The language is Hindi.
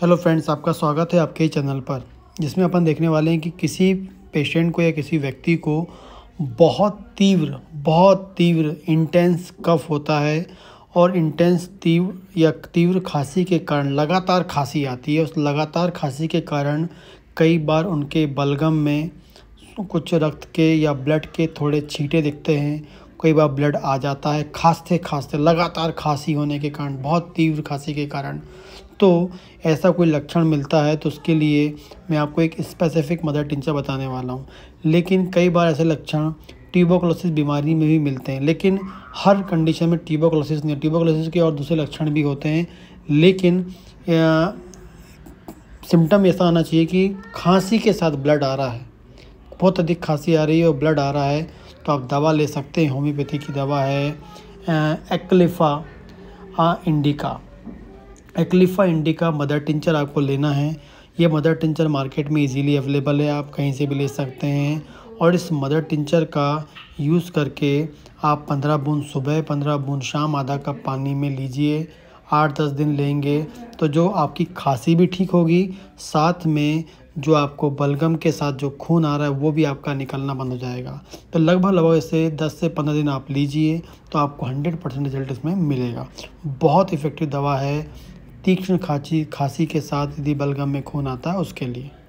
हेलो फ्रेंड्स आपका स्वागत है आपके चैनल पर जिसमें अपन देखने वाले हैं कि किसी पेशेंट को या किसी व्यक्ति को बहुत तीव्र बहुत तीव्र इंटेंस कफ होता है और इंटेंस तीव्र या तीव्र खांसी के कारण लगातार खांसी आती है उस लगातार खांसी के कारण कई बार उनके बलगम में कुछ रक्त के या ब्लड के थोड़े छींटे दिखते हैं कई बार ब्लड आ जाता है खांसते खांसते लगातार खांसी होने के कारण बहुत तीव्र खांसी के कारण तो ऐसा कोई लक्षण मिलता है तो उसके लिए मैं आपको एक स्पेसिफिक मदर टिंचा बताने वाला हूँ लेकिन कई बार ऐसे लक्षण ट्यूबोकलोसिस बीमारी में भी मिलते हैं लेकिन हर कंडीशन में ट्यूबोकलोसिस नहीं ट्यूबोकलोसिस के और दूसरे लक्षण भी होते हैं लेकिन सिम्टम ऐसा आना चाहिए कि खांसी के साथ ब्लड आ रहा है बहुत अधिक खांसी आ रही है और ब्लड आ रहा है तो आप दवा ले सकते हैं होम्योपैथी की दवा है acalypha indica acalypha indica mother tincture आपको लेना है ये मदर टिंचर मार्केट में इजीली अवेलेबल है आप कहीं से भी ले सकते हैं और इस मदर टिंचर का यूज़ करके आप पंद्रह बूंद सुबह पंद्रह बूंद शाम आधा कप पानी में लीजिए आठ दस दिन लेंगे तो जो आपकी खांसी भी ठीक होगी साथ में जो आपको बलगम के साथ जो खून आ रहा है वो भी आपका निकलना बंद हो जाएगा तो लगभग लगभग इसे 10 से 15 दिन आप लीजिए तो आपको 100 परसेंट रिजल्ट इसमें मिलेगा बहुत इफ़ेक्टिव दवा है तीक्ष्ण खांसी खांसी के साथ यदि बलगम में खून आता है उसके लिए